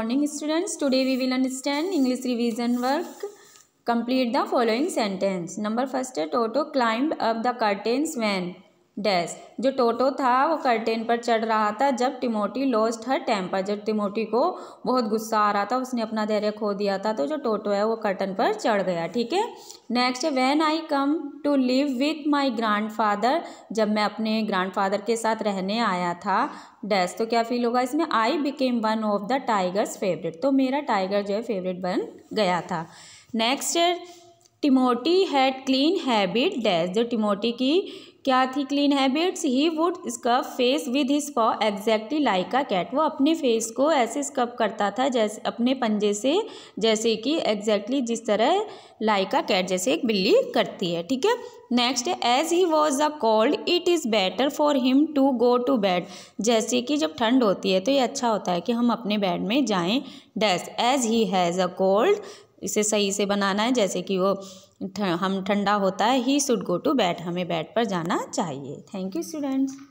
morning students today we will understand english revision work complete the following sentence number first toto climbed up the curtains when Dash जो Toto था वो curtain पर चढ़ रहा था जब टिमोटी लॉस्ट हर टेम्पर जब Timothy को बहुत गुस्सा आ रहा था उसने अपना धैर्य खो दिया था तो जो टोटो है वो कर्टन पर चढ़ गया ठीक है next when I come to live with my grandfather जब मैं अपने ग्रांड फादर के साथ रहने आया था डैश तो क्या फील होगा इसमें I became one of the tigers favourite तो मेरा टाइगर जो है फेवरेट बन गया था next Timothy had clean habit dash जो टिमोटी की क्या थी clean habits he would scoop face with his paw exactly like a cat वो अपने फेस को ऐसे स्कप करता था जैसे अपने पंजे से जैसे कि एग्जैक्टली exactly जिस तरह लाइक अ कैट जैसे एक बिल्ली करती है ठीक है next as he was a cold it is better for him to go to bed जैसे कि जब ठंड होती है तो ये अच्छा होता है कि हम अपने बेड में जाएं dash as he has a cold इसे सही से बनाना है जैसे कि वो हम ठंडा होता है he should go to bed हमें बैट पर जाना चाहिए थैंक यू स्टूडेंट्स